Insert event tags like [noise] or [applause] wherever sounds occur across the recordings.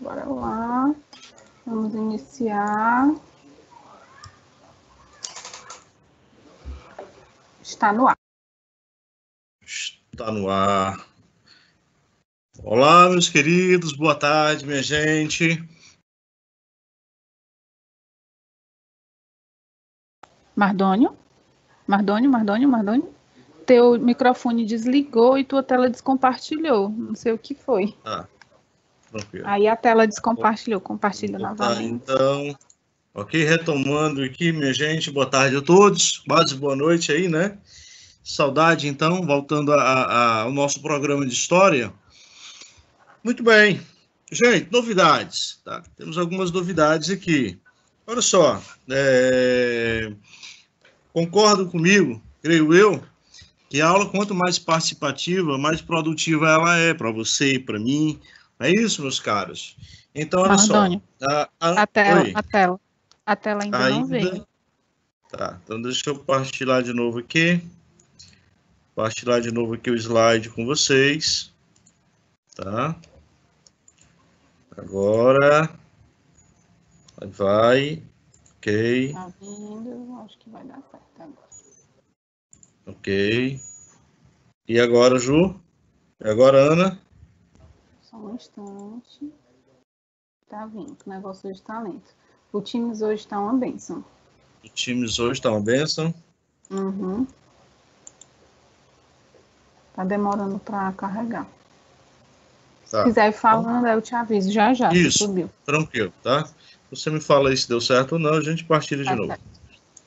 Bora lá. Vamos iniciar. Está no ar. Está no ar. Olá, meus queridos, boa tarde, minha gente. Mardônio? Mardônio, Mardônio, Mardônio? Teu microfone desligou e tua tela descompartilhou. Não sei o que foi. Ah. Tranquilo. Aí a tela descompartilhou, compartilha Vou tá, novamente. Botar, então, ok, retomando aqui, minha gente, boa tarde a todos, quase boa noite aí, né? Saudade, então, voltando a, a, ao nosso programa de história. Muito bem. Gente, novidades, tá? Temos algumas novidades aqui. Olha só, é... concordo comigo, creio eu, que a aula, quanto mais participativa, mais produtiva ela é para você, e para mim, não é isso, meus caros? Então, olha só. A, a, ah, ah, a, tela, a tela. A tela ainda, ainda, não veio. Tá, então deixa eu partilhar de novo aqui. Partilhar de novo aqui o slide com vocês. Tá? Agora. Vai. Ok. Tá vindo, acho que vai dar certo agora. Ok. E agora, Ju? E agora, Ana? Só um instante. Tá vindo, negócio de talento. Tá o times hoje tá uma benção. O times hoje tá uma benção? Uhum. Tá demorando para carregar. Tá. Se quiser ir falando, eu te aviso já já. Isso, subiu. tranquilo, tá? Você me fala aí se deu certo ou não, a gente partilha tá de certo. novo.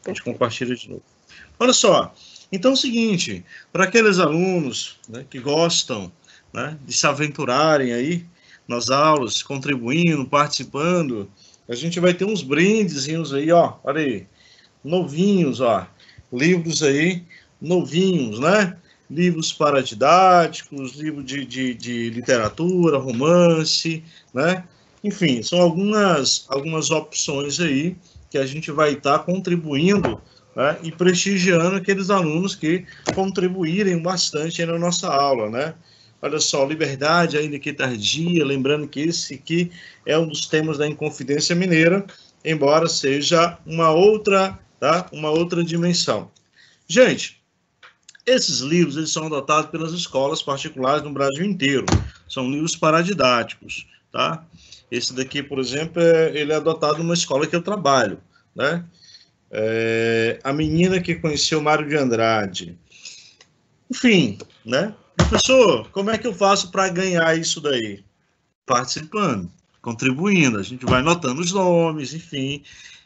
A gente compartilha de novo. Olha só, então é o seguinte, para aqueles alunos né, que gostam né, de se aventurarem aí nas aulas, contribuindo, participando. A gente vai ter uns brindezinhos aí, ó, olha aí, novinhos, ó, livros aí, novinhos, né? Livros para didáticos, livros de, de, de literatura, romance, né? Enfim, são algumas, algumas opções aí que a gente vai estar tá contribuindo né, e prestigiando aqueles alunos que contribuírem bastante na nossa aula, né? Olha só, liberdade, ainda que tardia, tá lembrando que esse aqui é um dos temas da Inconfidência Mineira, embora seja uma outra, tá? Uma outra dimensão. Gente, esses livros eles são adotados pelas escolas particulares no Brasil inteiro. São livros paradidáticos, tá? Esse daqui, por exemplo, é, ele é adotado numa escola que eu trabalho, né? É, a menina que conheceu Mário de Andrade. Enfim, né? Professor, como é que eu faço para ganhar isso daí? Participando, contribuindo. A gente vai anotando os nomes, enfim.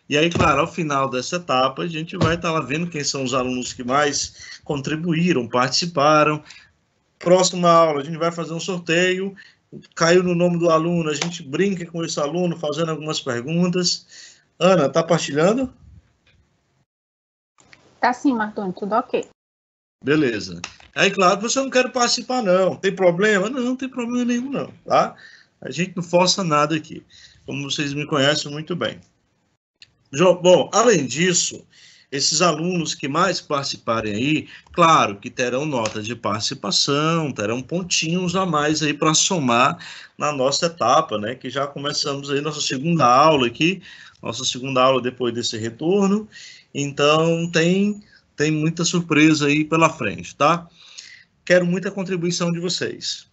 E aí, claro, ao final dessa etapa, a gente vai estar tá lá vendo quem são os alunos que mais contribuíram, participaram. Próxima aula, a gente vai fazer um sorteio. Caiu no nome do aluno, a gente brinca com esse aluno, fazendo algumas perguntas. Ana, tá partilhando? Tá sim, Martoni, tudo ok. Beleza. Aí, claro, você não quer participar, não. Tem problema? Não, não tem problema nenhum, não, tá? A gente não força nada aqui, como vocês me conhecem muito bem. Bom, além disso, esses alunos que mais participarem aí, claro que terão notas de participação, terão pontinhos a mais aí para somar na nossa etapa, né? Que já começamos aí nossa segunda aula aqui, nossa segunda aula depois desse retorno. Então, tem tem muita surpresa aí pela frente, tá? Quero muita contribuição de vocês.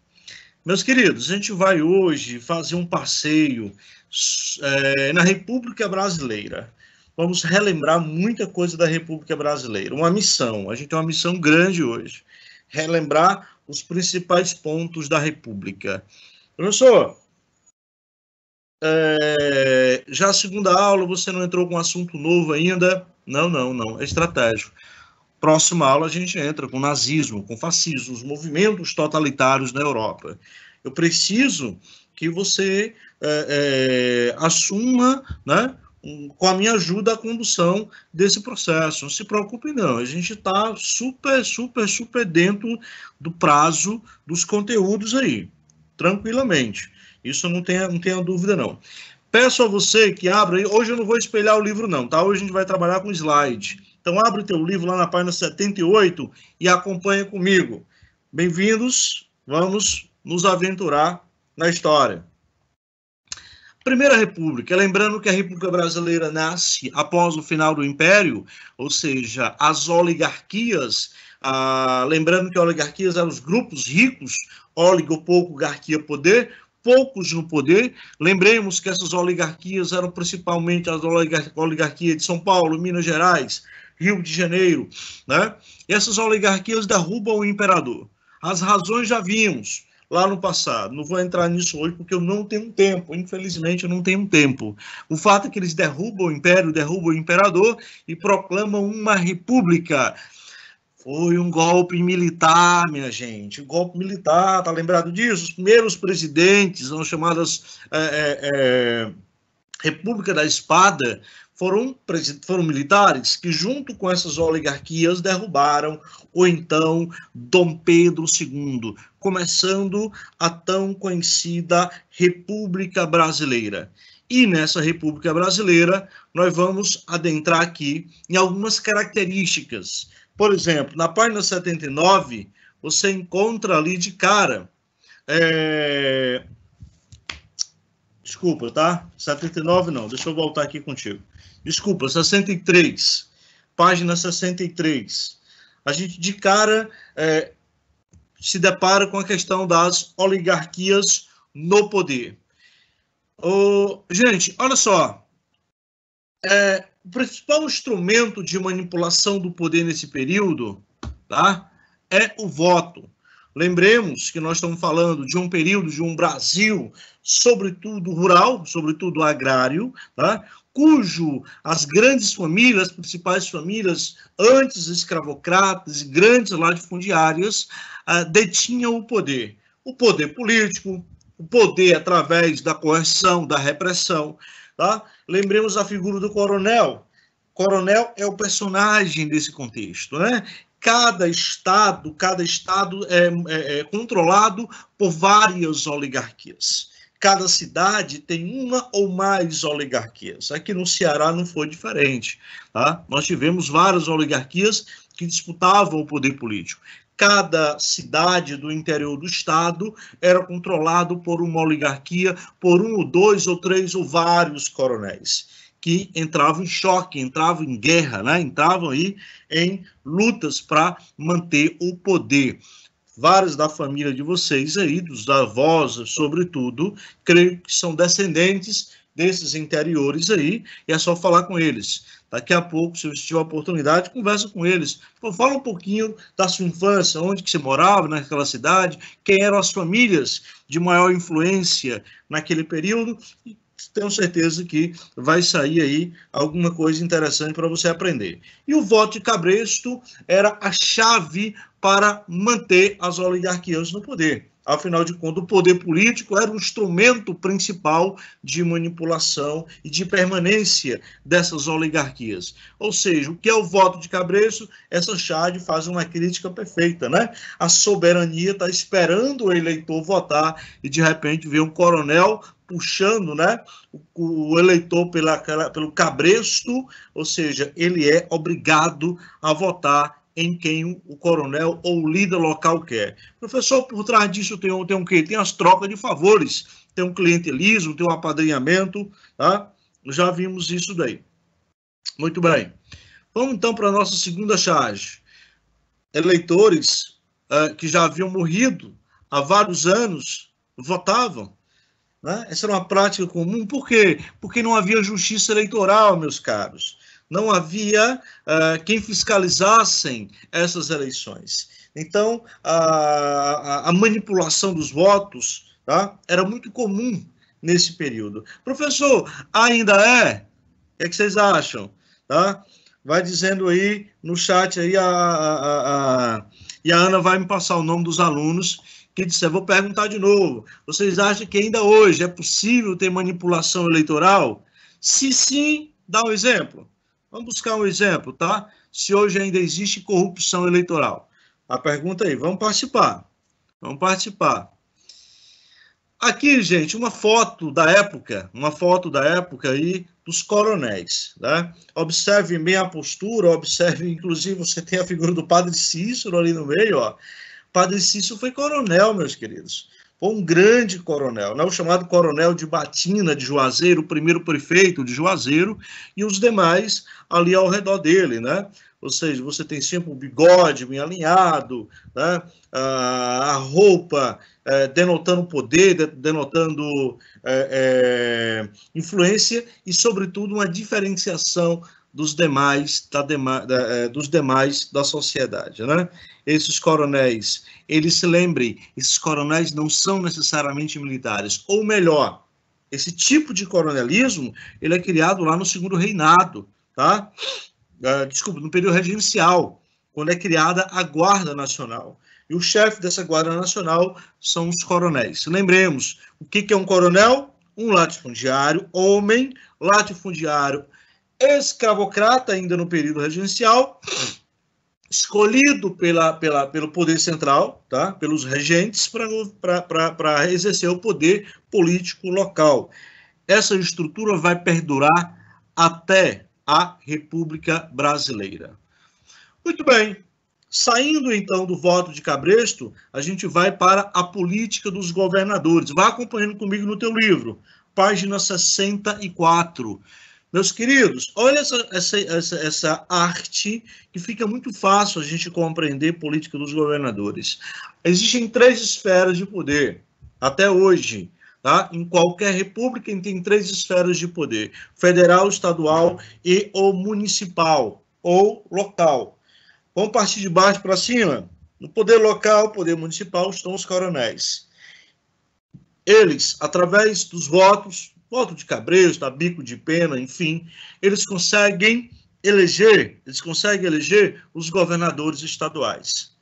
Meus queridos, a gente vai hoje fazer um passeio é, na República Brasileira. Vamos relembrar muita coisa da República Brasileira. Uma missão, a gente tem uma missão grande hoje. Relembrar os principais pontos da República. Professor, é, já a segunda aula você não entrou com um assunto novo ainda? Não, não, não. É estratégico. Próxima aula a gente entra com nazismo, com fascismo, os movimentos totalitários na Europa. Eu preciso que você é, é, assuma, né, um, com a minha ajuda, a condução desse processo. Não se preocupe, não. A gente está super, super, super dentro do prazo dos conteúdos aí, tranquilamente. Isso não tenha, não tenha dúvida, não. Peço a você que abra. Hoje eu não vou espelhar o livro, não, tá? Hoje a gente vai trabalhar com slide então, abre o teu livro lá na página 78 e acompanha comigo. Bem-vindos, vamos nos aventurar na história. Primeira República, lembrando que a República Brasileira nasce após o final do Império, ou seja, as oligarquias, ah, lembrando que oligarquias eram os grupos ricos, oligo, pouco, garquia, poder, poucos no poder. Lembremos que essas oligarquias eram principalmente as oligarquia de São Paulo, Minas Gerais, Rio de Janeiro, né? Essas oligarquias derrubam o imperador. As razões já vimos lá no passado. Não vou entrar nisso hoje porque eu não tenho tempo. Infelizmente, eu não tenho tempo. O fato é que eles derrubam o império, derrubam o imperador e proclamam uma república. Foi um golpe militar, minha gente. Um golpe militar, tá lembrado disso? Os primeiros presidentes, são chamadas é, é, é República da Espada, foram, foram militares que, junto com essas oligarquias, derrubaram o então Dom Pedro II, começando a tão conhecida República Brasileira. E nessa República Brasileira, nós vamos adentrar aqui em algumas características. Por exemplo, na página 79, você encontra ali de cara. É... Desculpa, tá? 79 não, deixa eu voltar aqui contigo desculpa, 63, página 63. A gente de cara é, se depara com a questão das oligarquias no poder. O gente, olha só. É, o principal instrumento de manipulação do poder nesse período tá, é o voto. Lembremos que nós estamos falando de um período de um Brasil, sobretudo rural, sobretudo agrário, tá, cujo as grandes famílias, as principais famílias antes escravocratas e grandes latifundiárias uh, detinham o poder. O poder político, o poder através da coerção, da repressão. Tá? Lembremos a figura do coronel. Coronel é o personagem desse contexto, né? Cada estado, cada estado é, é, é controlado por várias oligarquias cada cidade tem uma ou mais oligarquias. Aqui no Ceará não foi diferente. Tá? Nós tivemos várias oligarquias que disputavam o poder político. Cada cidade do interior do estado era controlado por uma oligarquia, por um, ou dois, ou três, ou vários coronéis, que entravam em choque, entravam em guerra, né? entravam aí em lutas para manter o poder vários da família de vocês aí, dos avós, sobretudo, creio que são descendentes desses interiores aí, e é só falar com eles. Daqui a pouco, se você tiver oportunidade, conversa com eles. Pô, fala um pouquinho da sua infância, onde que você morava naquela cidade, quem eram as famílias de maior influência naquele período, e tenho certeza que vai sair aí alguma coisa interessante para você aprender. E o voto de Cabresto era a chave para manter as oligarquias no poder. Afinal de contas, o poder político era o instrumento principal de manipulação e de permanência dessas oligarquias. Ou seja, o que é o voto de Cabresto? Essa Chade faz uma crítica perfeita, né? A soberania está esperando o eleitor votar e de repente vê um coronel puxando né, o, eleitor pela, pelo cabresto, ou seja, ele é obrigado a votar em quem o coronel ou o líder local quer. Professor, por trás disso tem, um, tem um quê? Tem as trocas de favores, tem um clientelismo, tem um apadrinhamento, tá? Já vimos isso daí. Muito bem. Vamos então para a nossa segunda charge. Eleitores uh, que já haviam morrido há vários anos votavam. Né? Essa era uma prática comum. Por quê? Porque não havia justiça eleitoral, meus caros não havia uh, quem fiscalizassem essas eleições. Então, a, a manipulação dos votos tá, era muito comum nesse período. Professor, ainda é? O que, é que vocês acham? Tá? Vai dizendo aí no chat aí a, a, a, e a Ana vai me passar o nome dos alunos que disseram. Vou perguntar de novo. Vocês acham que ainda hoje é possível ter manipulação eleitoral? Se sim, dá um exemplo. Vamos buscar um exemplo, tá? Se hoje ainda existe corrupção eleitoral. A pergunta aí, vamos participar. Vamos participar. Aqui, gente, uma foto da época, uma foto da época aí dos coronéis, né? Observe bem a postura, observe, inclusive, você tem a figura do Padre Cícero ali no meio, ó. Padre Cícero foi coronel, meus queridos. Foi um grande coronel, né? o chamado coronel de Batina, de Juazeiro, o primeiro prefeito de Juazeiro, e os demais ali ao redor dele, né? Ou seja, você tem sempre o bigode bem alinhado, né? a roupa é, denotando poder, denotando é, é, influência e, sobretudo, uma diferenciação dos demais da, é, dos demais da sociedade, né? Esses coronéis, eles se lembrem, esses coronéis não são necessariamente militares, ou melhor, esse tipo de coronelismo, ele é criado lá no segundo reinado, tá? É, desculpa, no período regencial, quando é criada a Guarda Nacional. E o chefe dessa Guarda Nacional são os coronéis. Lembremos, o que é um coronel? Um latifundiário, homem, latifundiário escravocrata, ainda no período regencial, escolhido pela, pela, pelo poder central, tá? pelos regentes, para exercer o poder político local. Essa estrutura vai perdurar até a República Brasileira. Muito bem. Saindo então do voto de Cabresto, a gente vai para a política dos governadores. Vá acompanhando comigo no teu livro, página 64. Meus queridos, olha essa, essa, essa, essa, arte que fica muito fácil a gente compreender política dos governadores. Existem três esferas de poder, até hoje. Tá? Em qualquer república, tem três esferas de poder: federal, estadual e ou municipal ou local. Vamos partir de baixo para cima? No poder local, poder municipal, estão os coronéis. Eles, através dos votos, Voto de Cabreiro, Tabico de Pena, enfim, eles conseguem eleger, eles conseguem eleger os governadores estaduais.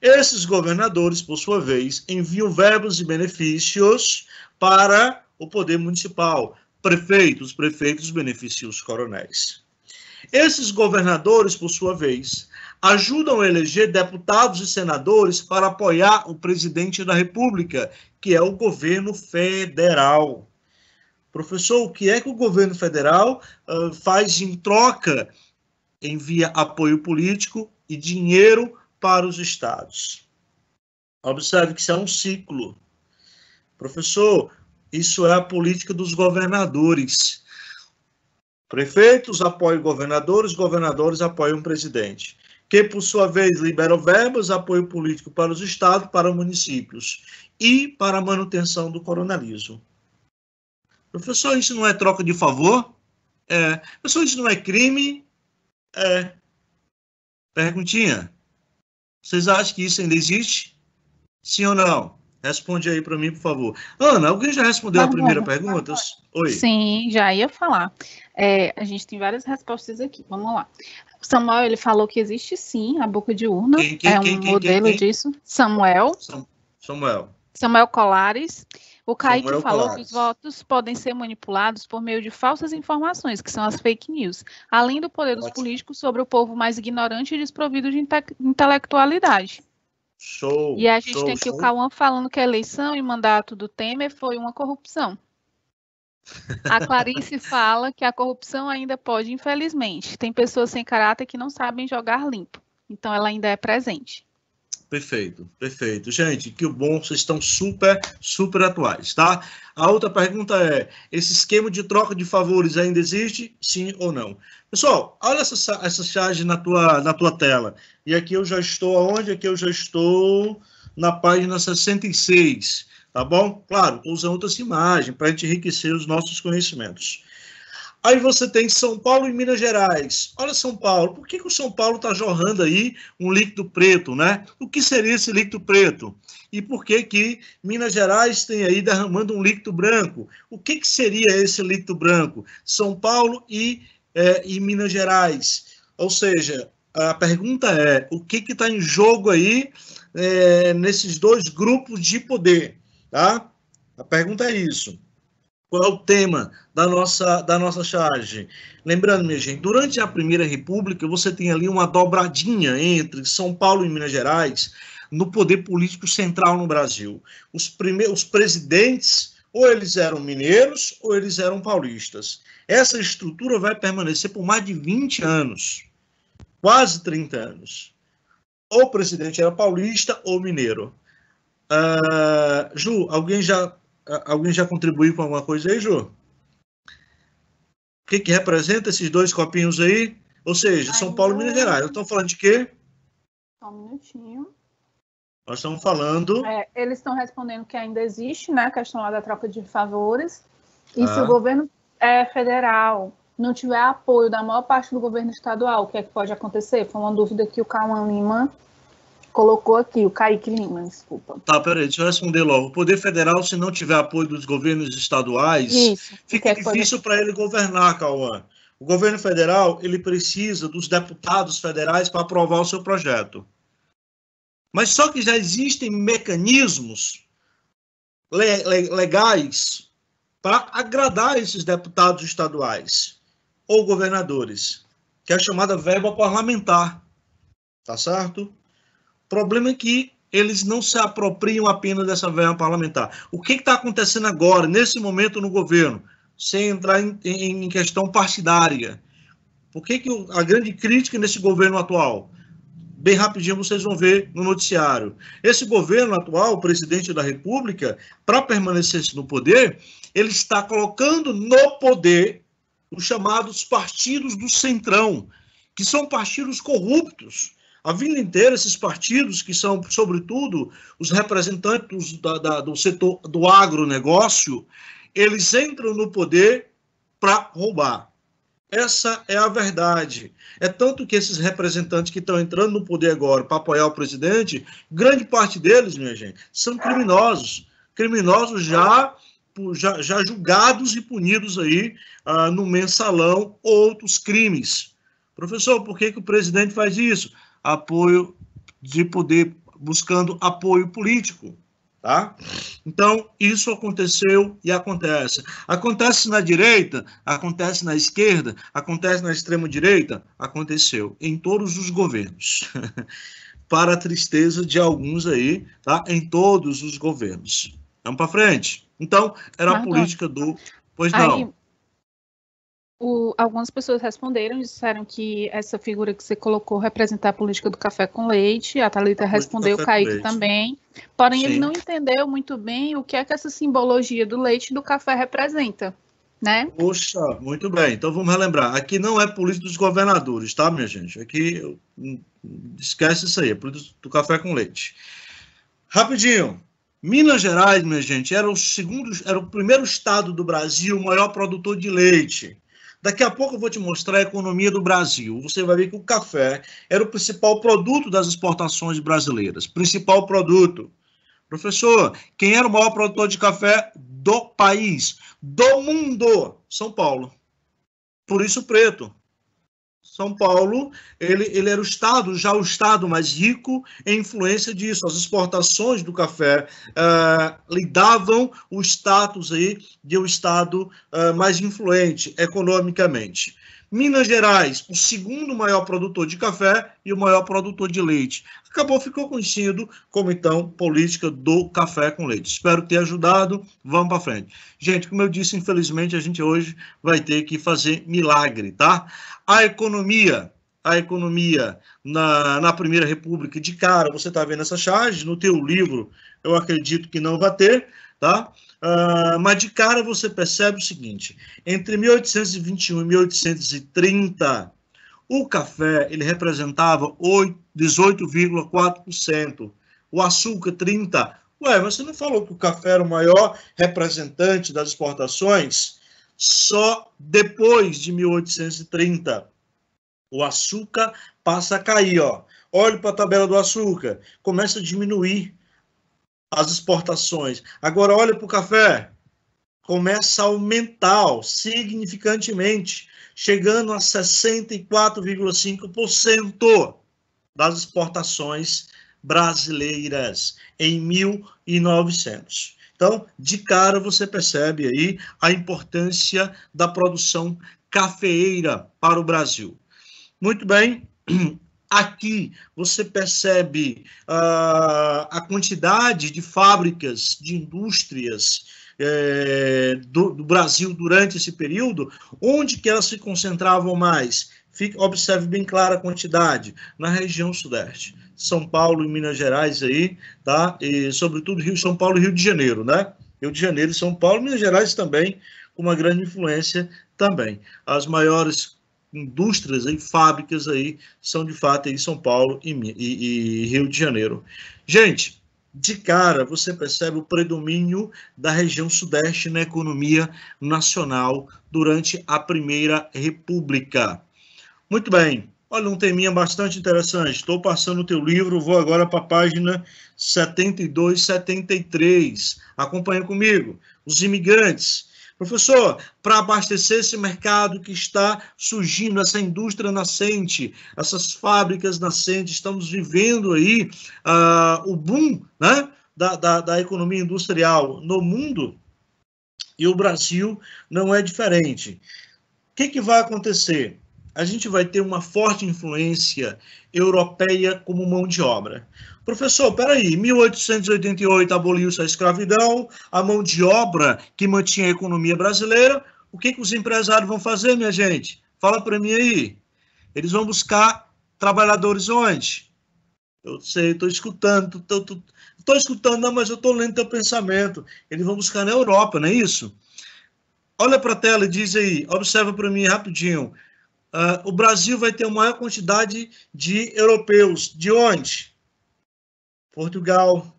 Esses governadores, por sua vez, enviam verbas e benefícios para o poder municipal, prefeitos, prefeitos beneficiam os coronéis. Esses governadores, por sua vez, ajudam a eleger deputados e senadores para apoiar o presidente da República, que é o governo federal. Professor, o que é que o governo federal uh, faz em troca? Envia apoio político e dinheiro para os estados. Observe que isso é um ciclo. Professor, isso é a política dos governadores. Prefeitos apoiam governadores, governadores apoiam o presidente, que, por sua vez, liberam verbas, apoio político para os estados, para os municípios e para a manutenção do coronelismo. Professor, isso não é troca de favor? É. Professor, isso não é crime? É. Perguntinha. Vocês acham que isso ainda existe? Sim ou não? Responde aí para mim, por favor. Ana, alguém já respondeu Barbara, a primeira pergunta? Barbara. Oi. Sim, já ia falar. É, a gente tem várias respostas aqui. Vamos lá. Samuel, ele falou que existe sim a boca de urna. Quem, quem, é um quem, modelo disso. Samuel. Samuel. Samuel Colares. O Kaique falou que os votos podem ser manipulados por meio de falsas informações, que são as fake news, além do poder dos políticos sobre o povo mais ignorante e desprovido de inte intelectualidade. Show. E a gente show, tem aqui show. o Cauã falando que a é eleição e mandato do Temer foi uma corrupção. A Clarice [laughs] fala que a corrupção ainda pode, infelizmente. Tem pessoas sem caráter que não sabem jogar limpo. Então ela ainda é presente. Perfeito, perfeito. Gente, que bom, vocês estão super, super atuais, tá? A outra pergunta é: esse esquema de troca de favores ainda existe? Sim ou não? Pessoal, olha essa, essa charge na tua, na tua tela. E aqui eu já estou aonde? Aqui eu já estou na página 66, tá bom? Claro, estou usando outras imagens para enriquecer os nossos conhecimentos. Aí você tem São Paulo e Minas Gerais. Olha São Paulo, por que, que o São Paulo está jorrando aí um líquido preto, né? O que seria esse líquido preto? E por que que Minas Gerais tem aí derramando um líquido branco? O que, que seria esse líquido branco? São Paulo e, é, e Minas Gerais. Ou seja, a pergunta é, o que está em jogo aí é, nesses dois grupos de poder, tá? A pergunta é isso qual é o tema da nossa, da nossa charge. Lembrando, minha gente, durante a Primeira República, você tem ali uma dobradinha entre São Paulo e Minas Gerais no poder político central no Brasil. Os, primeiros, presidentes, ou eles eram mineiros, ou eles eram paulistas. Essa estrutura vai permanecer por mais de 20 anos, quase 30 anos. Ou o presidente era paulista ou mineiro. Uh, Ju, alguém já Alguém já contribuiu com alguma coisa aí, Ju? O que, que representa esses dois copinhos aí? Ou seja, São Paulo e Minas Gerais. Estão falando de quê? Só um minutinho. Nós estamos falando. É, eles estão respondendo que ainda existe né, a questão lá da troca de favores. E ah. se o governo é, federal não tiver apoio da maior parte do governo estadual, o que é que pode acontecer? Foi uma dúvida que o Cauã Lima colocou aqui, o Kaique Lima, desculpa. Tá, peraí, deixa eu responder logo. O Poder Federal, se não tiver apoio dos governos estaduais, Isso, fica é difícil para ele governar, Cauã. O governo federal, ele precisa dos deputados federais para aprovar o seu projeto. Mas só que já existem mecanismos le le legais para agradar esses deputados estaduais ou governadores, que é a chamada verba parlamentar. Tá certo? problema é que eles não se apropriam apenas dessa verba parlamentar. O que está acontecendo agora, nesse momento, no governo, sem entrar em, em questão partidária? Por que, que a grande crítica nesse governo atual? Bem rapidinho vocês vão ver no noticiário. Esse governo atual, o presidente da República, para permanecer no poder, ele está colocando no poder os chamados partidos do Centrão, que são partidos corruptos a vida inteira, esses partidos, que são, sobretudo, os representantes da, da, do setor do agronegócio, eles entram no poder para roubar. Essa é a verdade. É tanto que esses representantes que estão entrando no poder agora para apoiar o presidente, grande parte deles, minha gente, são criminosos. Criminosos já, já, já julgados e punidos aí ah, no mensalão, outros crimes. Professor, por que, que o presidente faz isso? apoio de poder, buscando apoio político. Tá? Então, isso aconteceu e acontece. Acontece na direita, acontece na esquerda, acontece na extrema-direita, aconteceu em todos os governos. [laughs] Para a tristeza de alguns aí, tá? em todos os governos. Vamos para frente. Então, era a política do. Pois não. Aí, o, algumas pessoas responderam, disseram que essa figura que você colocou representava a política do café com leite. A Thalita a respondeu, o Kaique também. Porém, Sim. ele não entendeu muito bem o que é que essa simbologia do leite e do café representa. Né? Poxa, muito bem. Então vamos relembrar. Aqui não é política dos governadores, tá, minha gente? Aqui hum, esquece isso aí, é política do café com leite. Rapidinho. Minas Gerais, minha gente, era o segundo, era o primeiro estado do Brasil maior produtor de leite. Daqui a pouco eu vou te mostrar a economia do Brasil. Você vai ver que o café era o principal produto das exportações brasileiras. Principal produto. Professor, quem era o maior produtor de café do país? Do mundo? São Paulo. Por isso, preto. São Paulo, ele, ele era o estado, já o estado mais rico em influência disso. As exportações do café uh, lhe davam o status aí de um estado uh, mais influente economicamente. Minas Gerais, o segundo maior produtor de café e o maior produtor de leite. Acabou, ficou conhecido como então política do café com leite. Espero ter ajudado. Vamos para frente. Gente, como eu disse, infelizmente a gente hoje vai ter que fazer milagre, tá? A economia a economia na, na Primeira República de cara, você está vendo essa charge, no teu livro eu acredito que não vai ter, tá? Uh, mas de cara você percebe o seguinte: entre 1821 e 1830, o café ele representava 18,4%, o açúcar 30%. Ué, mas você não falou que o café era o maior representante das exportações? Só depois de 1830, o açúcar passa a cair, ó. Olha para a tabela do açúcar, começa a diminuir as exportações. Agora, olha para o café, começa a aumentar significantemente, chegando a 64,5% das exportações brasileiras em 1900. Então, de cara você percebe aí a importância da produção cafeeira para o Brasil. Muito bem, Aqui você percebe uh, a quantidade de fábricas, de indústrias eh, do, do, Brasil durante esse período, onde que elas se concentravam mais. Fique, observe bem clara a quantidade na região sudeste, São Paulo e Minas Gerais aí, tá? E sobretudo Rio, São Paulo e Rio de Janeiro, né? Rio de Janeiro e São Paulo, Minas Gerais também, com uma grande influência também. As maiores indústrias e fábricas aí são de fato aí São Paulo e, e, e, Rio de Janeiro. Gente, de cara você percebe o predomínio da região sudeste na economia nacional durante a Primeira República. Muito bem. Olha, um teminha bastante interessante. Estou passando o teu livro, vou agora para a página 72, 73. Acompanha comigo. Os imigrantes, Professor, para abastecer esse mercado que está surgindo, essa indústria nascente, essas fábricas nascentes, estamos vivendo aí ah, o boom né, da, da, da economia industrial no mundo e o Brasil não é diferente. O que, que vai acontecer? A gente vai ter uma forte influência europeia como mão de obra. Professor, peraí, 1888 aboliu-se a escravidão, a mão de obra que mantinha a economia brasileira. O que, que os empresários vão fazer, minha gente? Fala para mim aí. Eles vão buscar trabalhadores onde? Eu sei, estou escutando, estou escutando, não, mas eu estou lendo teu pensamento. Eles vão buscar na Europa, não é isso? Olha para a tela e diz aí, observa para mim rapidinho. Uh, o Brasil vai ter a maior quantidade de europeus. De onde? Portugal,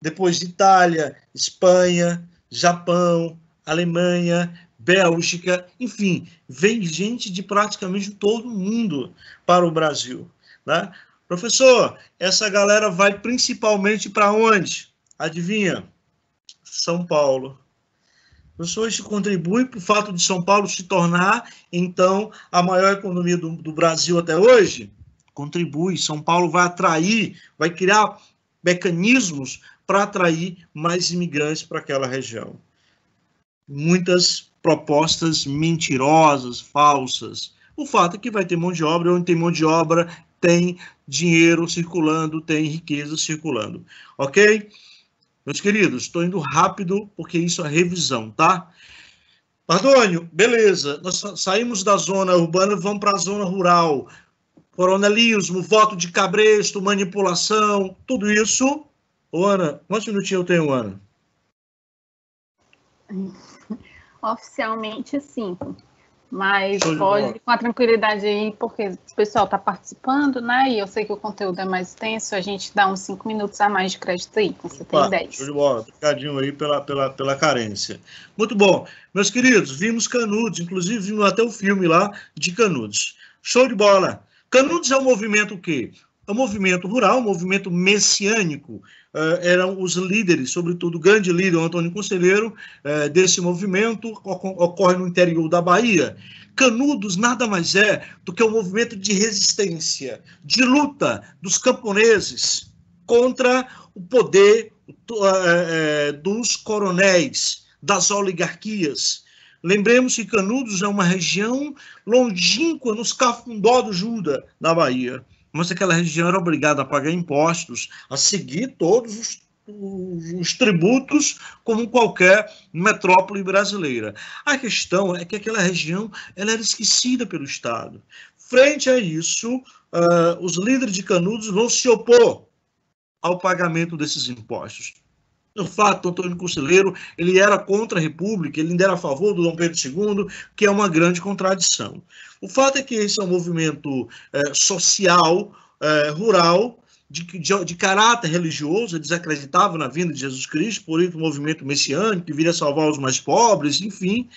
depois Itália, Espanha, Japão, Alemanha, Bélgica, enfim, vem gente de praticamente todo mundo para o Brasil. Né? Professor, essa galera vai principalmente para onde? Adivinha? São Paulo. Professor, isso contribui para o fato de São Paulo se tornar, então, a maior economia do, do Brasil até hoje? Contribui. São Paulo vai atrair, vai criar mecanismos para atrair mais imigrantes para aquela região. Muitas propostas mentirosas, falsas. O fato é que vai ter mão de obra, onde tem mão de obra, tem dinheiro circulando, tem riqueza circulando. Ok? Meus queridos, estou indo rápido, porque isso é revisão, tá? Pardônio, beleza, nós saímos da zona urbana, vamos para a zona rural coronelismo, voto de cabresto, manipulação, tudo isso. Ô, Ana, quantos minutinhos eu tenho, Ana? [laughs] Oficialmente cinco. Mas pode com a tranquilidade aí, porque o pessoal está participando, né? E eu sei que o conteúdo é mais extenso, a gente dá uns cinco minutos a mais de crédito aí, você tem dez. Show de bola, obrigadinho aí pela, pela, pela carência. Muito bom. Meus queridos, vimos Canudos, inclusive vimos até o filme lá de Canudos. Show de bola! Canudos é um movimento o quê? É um movimento rural, um movimento messiânico. Uh, eram os líderes, sobretudo o grande líder, o Antônio Conselheiro, uh, desse movimento, ocorre no interior da Bahia. Canudos nada mais é do que um movimento de resistência, de luta dos camponeses contra o poder uh, dos coronéis, das oligarquias, Lembremos que Canudos é uma região longínqua nos Cafundó do Juda, na Bahia. Mas aquela região era obrigada a pagar impostos, a seguir todos os os tributos como qualquer metrópole brasileira. A questão é que aquela região ela era esquecida pelo Estado. Frente a isso, uh, os líderes de Canudos vão se opor ao pagamento desses impostos. No fato, Antônio Conselheiro, ele era contra a República, ele ainda era a favor do Dom Pedro II, que é uma grande contradição. O fato é que esse é um movimento eh, social, eh, rural, de, de, de, caráter religioso, eles acreditavam na vinda de Jesus Cristo, por isso o movimento messiânico, que viria salvar os mais pobres, enfim.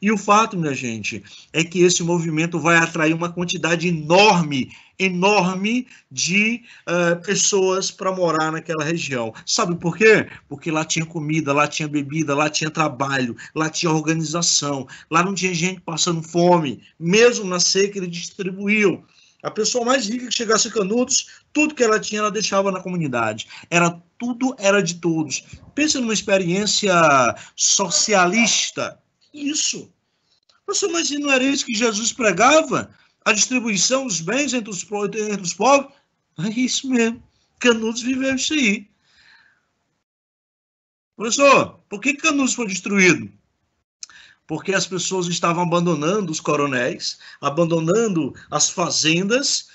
E o fato, minha gente, é que esse movimento vai atrair uma quantidade enorme enorme de uh, pessoas para morar naquela região. Sabe por quê? Porque lá tinha comida, lá tinha bebida, lá tinha trabalho, lá tinha organização, lá não tinha gente passando fome, mesmo na seca ele distribuiu. A pessoa mais rica que chegasse a Canudos, tudo que ela tinha ela deixava na comunidade. Era tudo era de todos. Pensa numa experiência socialista. Isso. Nossa, mas não era isso que Jesus pregava? a distribuição dos bens entre os, entre os pobres. É isso mesmo. Canudos viveu isso aí. Professor, por que Canudos foi destruído? Porque as pessoas estavam abandonando os coronéis, abandonando as fazendas,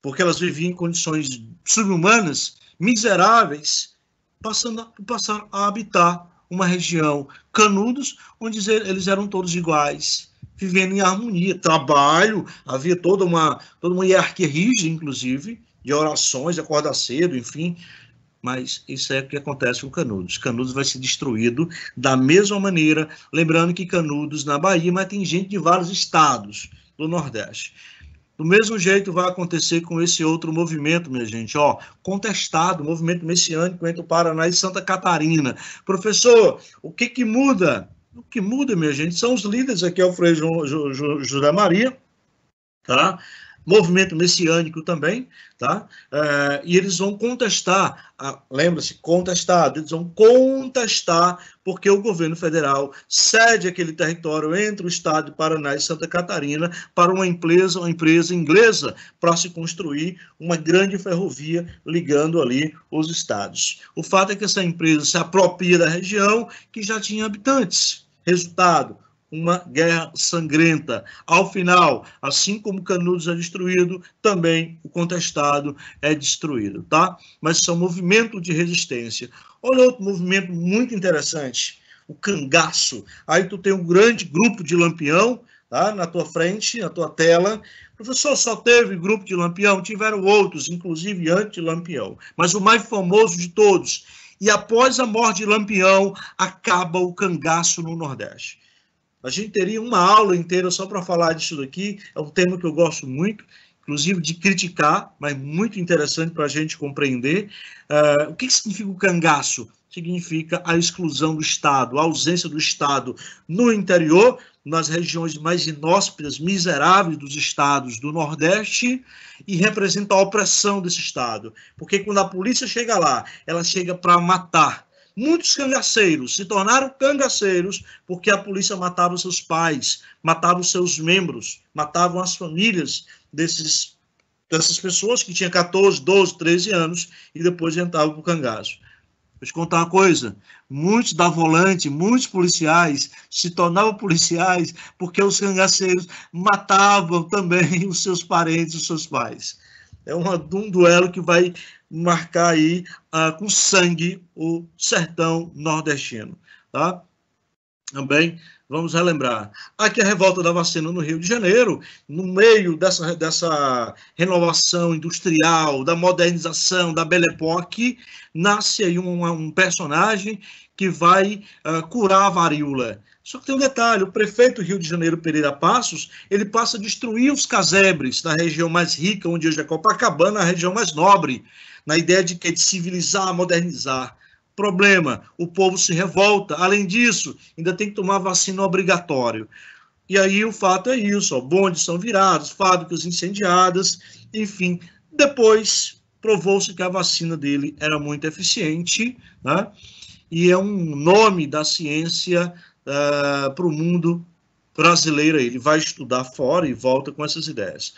porque elas viviam em condições subhumanas, miseráveis, passando passaram a habitar uma região Canudos, onde eles eram todos iguais, vivendo em harmonia, trabalho, havia toda uma, toda uma hierarquia rígida, inclusive, de orações, acordar cedo, enfim. Mas isso é o que acontece com Canudos. Canudos vai ser destruído da mesma maneira, lembrando que Canudos na Bahia, mas tem gente de vários estados do Nordeste. Do mesmo jeito vai acontecer com esse outro movimento, minha gente, ó, contestado, movimento messiânico entre o Paraná e Santa Catarina. Professor, o que que muda? O que muda, minha gente, são os líderes, aqui é o Frei José Maria, tá? movimento messiânico também, tá? É, e eles vão contestar, lembra-se, contestado, eles vão contestar porque o governo federal cede aquele território entre o estado de Paraná e Santa Catarina para uma empresa, uma empresa inglesa, para se construir uma grande ferrovia ligando ali os estados. O fato é que essa empresa se apropria da região que já tinha habitantes. Resultado, uma guerra sangrenta. Ao final, assim como Canudos é destruído, também o contestado é destruído, tá? Mas são movimentos movimento de resistência. Olha outro movimento muito interessante, o cangaço. Aí tu tem um grande grupo de lampião, tá? Na tua frente, na tua tela. Professor, só teve grupo de lampião? Tiveram outros, inclusive anti-lampião. Mas o mais famoso de todos. E após a morte de Lampião, acaba o cangaço no Nordeste. A gente teria uma aula inteira só para falar disso daqui. É um tema que eu gosto muito, inclusive de criticar, mas muito interessante para a gente compreender. Uh, o que, que significa o cangaço? Significa a exclusão do Estado, a ausência do Estado no interior, nas regiões mais inóspitas, miseráveis dos estados do Nordeste e representa a opressão desse Estado. Porque quando a polícia chega lá, ela chega para matar, Muitos cangaceiros se tornaram cangaceiros porque a polícia matava seus pais, matava os seus membros, matavam as famílias desses, dessas pessoas que tinham 14, 12, 13 anos e depois entravam para o cangaço. Vou te contar uma coisa: muitos da volante, muitos policiais se tornavam policiais porque os cangaceiros matavam também [laughs] os seus parentes, os seus pais. É uma, um duelo que vai marcar aí ah, com sangue o sertão nordestino, tá? Também vamos relembrar. Aqui a revolta da vacina no Rio de Janeiro, no meio dessa, dessa renovação industrial, da modernização, da Belle Époque, nasce aí um, um personagem que vai uh, curar a varíola. Só que tem um detalhe: o prefeito Rio de Janeiro Pereira Passos ele passa a destruir os casebres da região mais rica, onde hoje é Copacabana, a região mais nobre na ideia de que é de civilizar, modernizar. Problema, o povo se revolta. Além disso, ainda tem que tomar vacina obrigatório. E aí o fato é isso, ó, bondes são virados, fábricas incendiadas, enfim. Depois provou-se que a vacina dele era muito eficiente, né? E é um nome da ciência uh, eh, para o mundo brasileiro. Ele vai estudar fora e volta com essas ideias.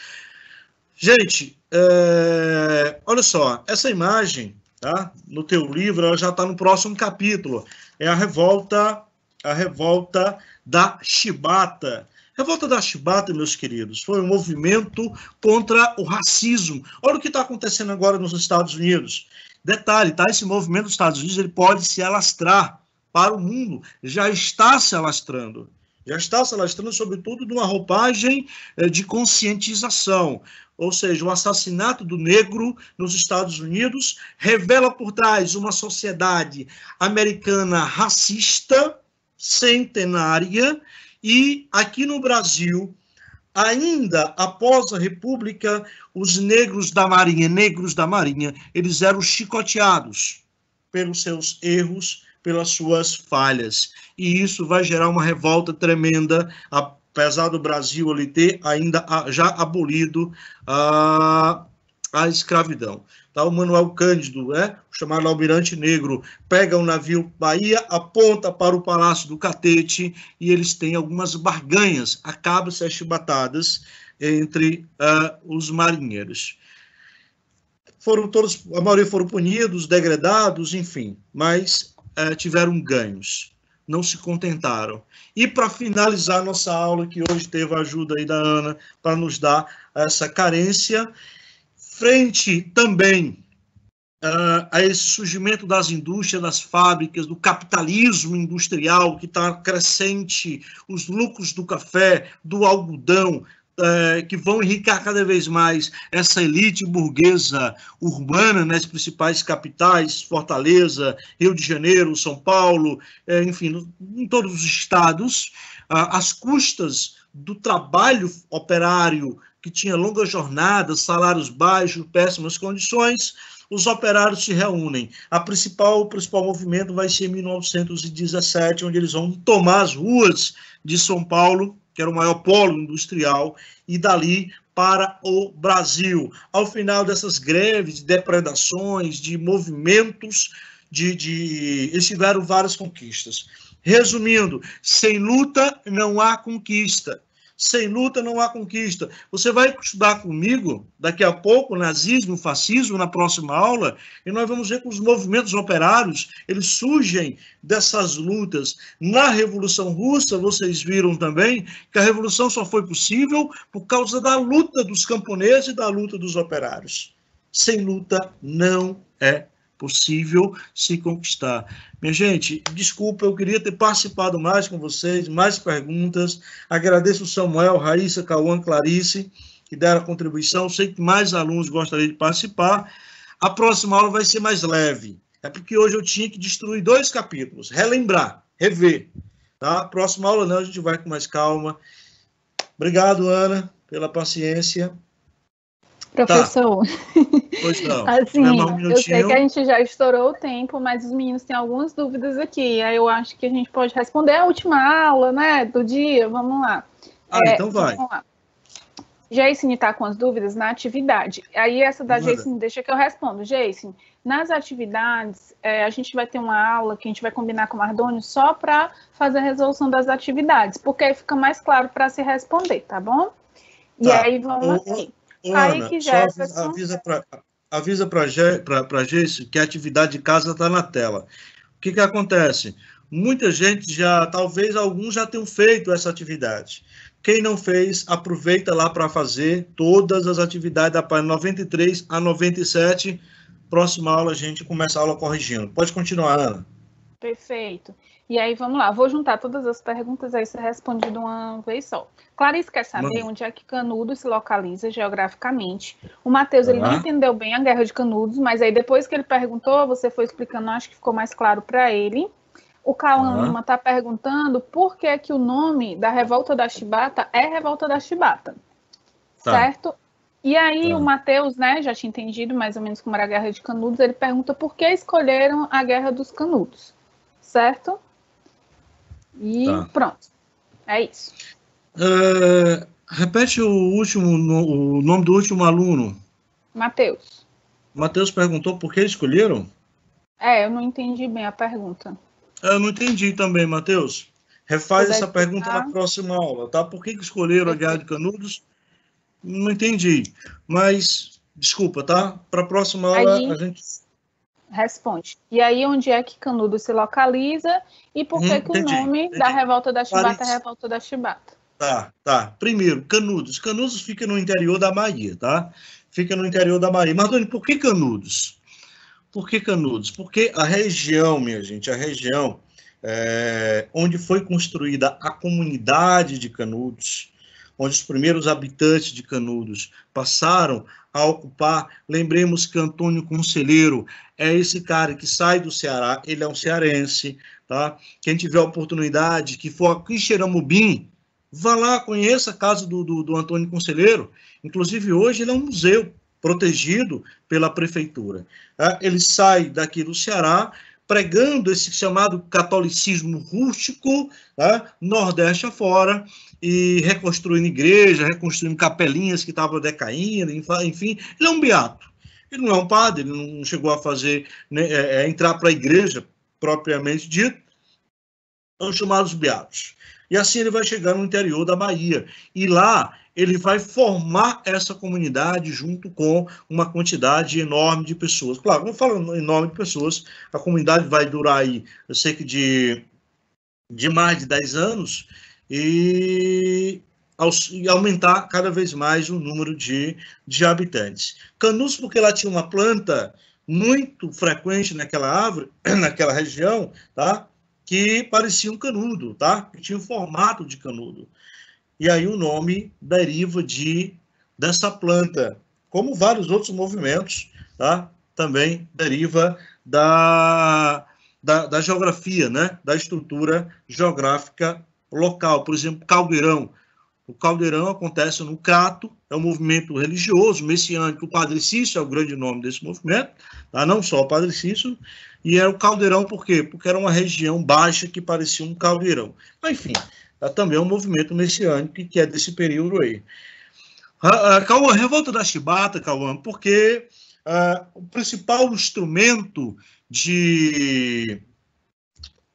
Gente, é, olha só, essa imagem tá, no teu livro ela já está no próximo capítulo. É a revolta, a revolta da chibata. Revolta da Chibata, meus queridos, foi um movimento contra o racismo. Olha o que está acontecendo agora nos Estados Unidos. Detalhe, tá? Esse movimento dos Estados Unidos ele pode se alastrar para o mundo. Já está se alastrando já está se alastrando, sobretudo, de uma roupagem eh, de conscientização. Ou seja, o assassinato do negro nos Estados Unidos revela por trás uma sociedade americana racista, centenária, e aqui no Brasil, ainda após a República, os negros da Marinha, negros da Marinha, eles eram chicoteados pelos seus erros pelas suas falhas. E isso vai gerar uma revolta tremenda, apesar do Brasil ali ter ainda já abolido a, a escravidão. Tá, o Manuel Cândido, né, o chamado Almirante Negro, pega um navio Bahia, aponta para o Palácio do Catete e eles têm algumas barganhas, acabam-se as chibatadas entre uh, os marinheiros foram todos, a maioria foram punidos, degradados, enfim, mas é, tiveram ganhos, não se contentaram. E para finalizar nossa aula, que hoje teve a ajuda aí da Ana para nos dar essa carência, frente também uh, a esse surgimento das indústrias, das fábricas, do capitalismo industrial que está crescente, os lucros do café, do algodão, é, que vão enriquecer cada vez mais essa elite burguesa urbana nas né, principais capitais, Fortaleza, Rio de Janeiro, São Paulo, é, enfim, em todos os estados, às custas do trabalho operário que tinha longas jornadas, salários baixos, péssimas condições, os operários se reúnem. A principal, o principal movimento vai ser em 1917, onde eles vão tomar as ruas de São Paulo que era o maior polo industrial, e dali para o Brasil. Ao final dessas greves, de depredações, de movimentos, de, de, eles tiveram várias conquistas. Resumindo, sem luta não há conquista. Sem luta não há conquista. Você vai estudar comigo, daqui a pouco, nazismo, fascismo, na próxima aula, e nós vamos ver que os movimentos operários, eles surgem dessas lutas. Na Revolução Russa, vocês viram também que a revolução só foi possível por causa da luta dos camponeses e da luta dos operários. Sem luta não é possível se conquistar. Minha gente, desculpa, eu queria ter participado mais com vocês, mais perguntas. Agradeço o Samuel, Raíssa, Cauã, Clarice, que deram a contribuição. Sei que mais alunos gostariam de participar. A próxima aula vai ser mais leve. É porque hoje eu tinha que destruir dois capítulos, relembrar, rever. Tá? Próxima aula não, a gente vai com mais calma. Obrigado, Ana, pela paciência. Tá. Professor, [laughs] tá. assim, um eu sei que a gente já estourou o tempo, mas os meninos têm algumas dúvidas aqui. Aí eu acho que a gente pode responder a última aula, né, do dia. Vamos lá. Ah, é, então vai. Vamos lá. Jason está com as dúvidas na atividade. Aí essa da Manda. Jason deixa que eu respondo. Jason, nas atividades, é, a gente vai ter uma aula que a gente vai combinar com o Mardônio só para fazer a resolução das atividades, porque aí fica mais claro para se responder, tá bom? Tá. E aí vamos o... assim. Ana, Kaique Jefferson. avisa para avisa para que a atividade de casa está na tela. O que, que acontece? Muita gente já, talvez alguns já tenham feito essa atividade. Quem não fez, aproveita lá para fazer todas as atividades da página 93 a 97. Próxima aula a gente começa a aula corrigindo. Pode continuar, Ana. Perfeito. E aí, vamos lá, vou juntar todas as perguntas, aí você responde de uma vez só. Clarice quer saber Mas... onde é que Canudos se localiza geograficamente. O Matheus, ele não entendeu bem a Guerra de Canudos, mas aí depois que ele perguntou, você foi explicando, acho que ficou mais claro para ele. O Cauã uhum. Lima está perguntando por que, é que o nome da Revolta da Chibata é Revolta da Chibata, tá. certo? E aí tá. o Matheus, né, já tinha entendido mais ou menos como era a Guerra de Canudos, ele pergunta por que escolheram a Guerra dos Canudos, certo? E tá. pronto. É isso. É, repete o último, o nome do último aluno. Matheus. Matheus perguntou por que escolheram? É, eu não entendi bem a pergunta. Eu não entendi também, Matheus. Refaz essa pergunta ficar... na próxima aula, tá? Por que, que escolheram a Guerra de Canudos? Não entendi. Mas, desculpa, tá? Para a próxima aula, a gente Responde. E aí, onde é que Canudo se localiza e por hum, que, que o nome entendi. da Revolta da Chibata Parece... é Revolta da Chibata? Tá, tá. Primeiro, Canudos. Canudos fica no interior da Bahia, tá? Fica no interior da Bahia. Mas, Doni, por que Canudos? Por que Canudos? Porque a região, minha gente, a região é, onde foi construída a comunidade de Canudos, onde os primeiros habitantes de Canudos passaram a ocupar. Lembremos que Antônio Conselheiro é esse cara que sai do Ceará, ele é um cearense, tá? Quem tiver oportunidade, que for aqui em Xeramubim, vá lá, conheça a casa do, do, do Antônio Conselheiro. Inclusive, hoje ele é um museu protegido pela prefeitura. Tá? Ele sai daqui do Ceará pregando esse chamado catolicismo rústico, né, Nordeste afora, e reconstruindo igreja, reconstruindo capelinhas que estavam decaindo, enfim, ele é um beato. Ele não é um padre, ele não chegou a fazer, né, é, é entrar para a igreja propriamente dito, são chamados beatos. E assim ele vai chegar no interior da Bahia. E lá ele vai formar essa comunidade junto com uma quantidade enorme de pessoas. Claro, não falo enorme de pessoas, a comunidade vai durar aí cerca de, de mais de 10 anos e, e aumentar cada vez mais o número de, de habitantes. Canudos, porque lá tinha uma planta muito frequente naquela árvore, [clears throat] naquela região, tá? que parecia um canudo, tá? Que tinha o formato de canudo. E aí o nome deriva de dessa planta, como vários outros movimentos, tá? Também deriva da, da, da geografia, né? Da estrutura geográfica local. Por exemplo, caldeirão. O caldeirão acontece no Cato, é um movimento religioso, messiânico. O Padre Cício é o grande nome desse movimento, tá? não só o Padre Cício, e era o caldeirão por quê? Porque era uma região baixa que parecia um caldeirão. Mas, enfim, é também um movimento messiânico que é desse período aí. Ah, ah, Cauã, revolta da Chibata, Cauã, porque ah, o principal instrumento de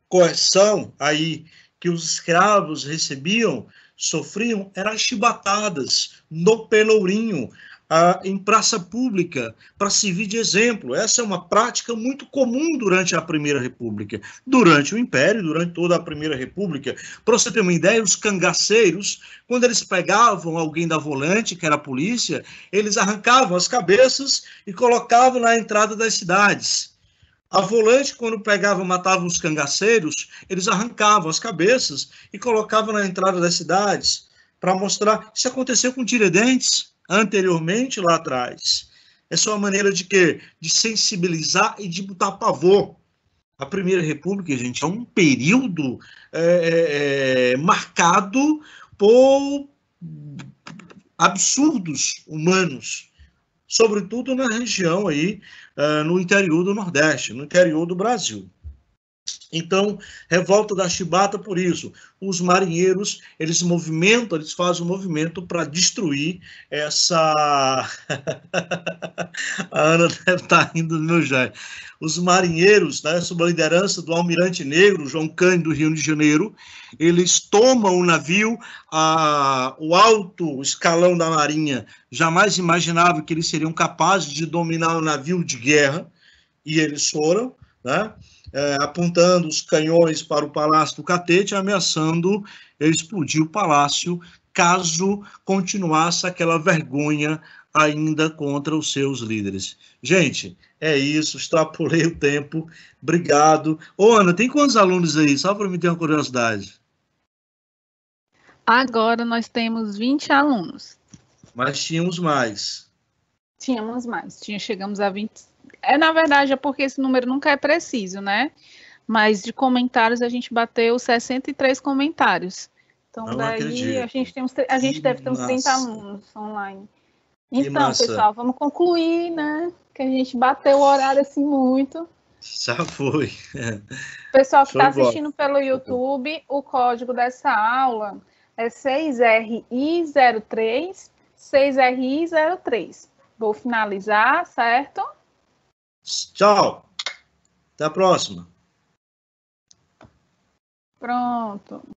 coerção aí que os escravos recebiam, sofriam, eram chibatadas no pelourinho ah, em praça pública para servir de exemplo. Essa é uma prática muito comum durante a Primeira República, durante o Império, durante toda a Primeira República. Para você ter uma ideia, os cangaceiros, quando eles pegavam alguém da volante, que era a polícia, eles arrancavam as cabeças e colocavam na entrada das cidades. A volante, quando pegava, matava os cangaceiros, eles arrancavam as cabeças e colocavam na entrada das cidades para mostrar. Isso aconteceu com Tiradentes anteriormente lá atrás. Essa é uma maneira de quê? De sensibilizar e de botar pavor. A Primeira República, gente, é um período é, é, é marcado por absurdos humanos, sobretudo na região aí, uh, no interior do Nordeste, no interior do Brasil. Então, revolta da chibata por isso. Os marinheiros, eles movimentam, eles fazem um movimento para destruir essa... [laughs] a Ana deve estar tá indo no já. Os marinheiros, né, sob a liderança do almirante negro, João Cândido do Rio de Janeiro, eles tomam o navio, a, o alto escalão da marinha jamais imaginava que eles seriam capazes de dominar o um navio de guerra, e eles foram, né? é, apontando os canhões para o Palácio do Catete, ameaçando explodir o palácio caso continuasse aquela vergonha ainda contra os seus líderes. Gente, é isso, extrapolei o tempo. Obrigado. Ô, Ana, tem quantos alunos aí? Só para me ter uma curiosidade. Agora nós temos 20 alunos. Mas tínhamos mais. Tínhamos mais, tinha, chegamos a 20, é na verdade é porque esse número nunca é preciso, né? Mas de comentários a gente bateu 63 comentários. Então Não daí acredito. a gente tem uns, a gente deve ter uns massa. 30 alunos online. Então, pessoal, vamos concluir, né? Que a gente bateu o horário assim muito. Já foi. [laughs] Pessoal que está assistindo pelo YouTube, o código dessa aula é 6RI03, 6RI03. Vou finalizar, certo? Tchau. Até a próxima. Pronto.